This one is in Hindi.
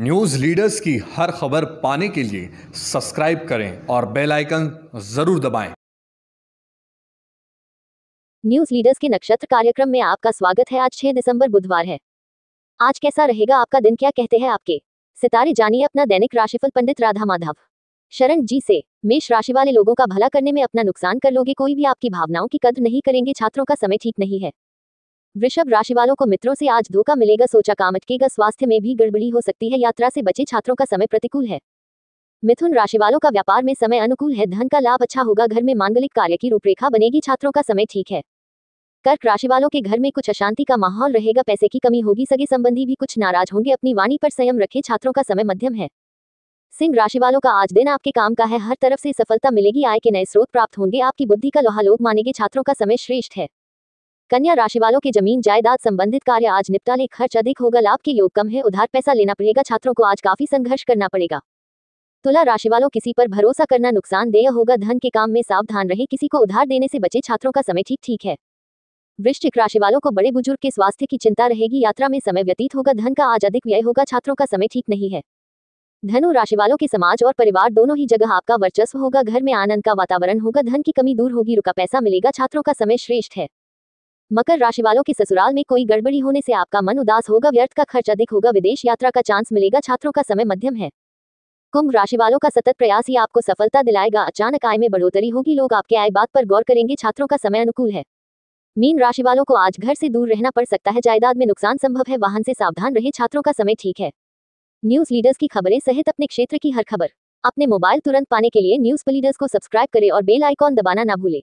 न्यूज़ लीडर्स की हर खबर पाने के लिए सब्सक्राइब करें और बेल आइकन जरूर दबाएं। न्यूज लीडर्स के नक्षत्र कार्यक्रम में आपका स्वागत है आज 6 दिसंबर बुधवार है आज कैसा रहेगा आपका दिन क्या कहते हैं आपके सितारे जानिए अपना दैनिक राशिफल पंडित राधा माधव शरण जी से मेष राशि वाले लोगों का भला करने में अपना नुकसान कर लोगे कोई भी आपकी भावनाओं की कद्र नहीं करेंगे छात्रों का समय ठीक नहीं है वृषभ राशि वालों को मित्रों से आज धोखा मिलेगा सोचा काम अटकेगा स्वास्थ्य में भी गड़बड़ी हो सकती है यात्रा से बचे छात्रों का समय प्रतिकूल है मिथुन राशि वालों का व्यापार में समय अनुकूल है धन का लाभ अच्छा होगा घर में मांगलिक कार्य की रूपरेखा बनेगी छात्रों का समय ठीक है कर्क राशि वालों के घर में कुछ अशांति का माहौल रहेगा पैसे की कमी होगी सगे संबंधी भी कुछ नाराज होंगे अपनी वाणी पर संयम रखें छात्रों का समय मध्यम है सिंह राशि वालों का आज दिन आपके काम का है हर तरफ से सफलता मिलेगी आय के नए स्रोत प्राप्त होंगे आपकी बुद्धि का लोहा लोग मानेंगे छात्रों का समय श्रेष्ठ है कन्या राशि वालों के जमीन जायदाद संबंधित कार्य आज निपटा ले खर्च अधिक होगा लाभ के योग कम है उधार पैसा लेना पड़ेगा छात्रों को आज काफी संघर्ष करना पड़ेगा तुला राशि वालों किसी पर भरोसा करना नुकसान देय होगा धन के काम में सावधान रहे किसी को उधार देने से बचे छात्रों का समय ठीक ठीक है वृश्चिक राशि वालों को बड़े बुजुर्ग के स्वास्थ्य की चिंता रहेगी यात्रा में समय व्यतीत होगा धन का आज अधिक व्यय होगा छात्रों का समय ठीक नहीं है धनु राशि वालों के समाज और परिवार दोनों ही जगह आपका वर्चस्व होगा घर में आनंद का वातावरण होगा धन की कमी दूर होगी रुका पैसा मिलेगा छात्रों का समय श्रेष्ठ है मकर राशि वालों के ससुराल में कोई गड़बड़ी होने से आपका मन उदास होगा व्यर्थ का खर्च अधिक होगा विदेश यात्रा का चांस मिलेगा छात्रों का समय मध्यम है कुंभ राशि वालों का सतत प्रयास ही आपको सफलता दिलाएगा अचानक आय में बढ़ोतरी होगी लोग आपके आय बात पर गौर करेंगे छात्रों का समय अनुकूल है मीन राशि वालों को आज घर से दूर रहना पड़ सकता है जायदाद में नुकसान संभव है वाहन से सावधान रहे छात्रों का समय ठीक है न्यूज लीडर्स की खबरें सहित अपने क्षेत्र की हर खबर अपने मोबाइल तुरंत पाने के लिए न्यूज लीडर्स को सब्सक्राइब करें और बेल आइकॉन दबाना ना भूलें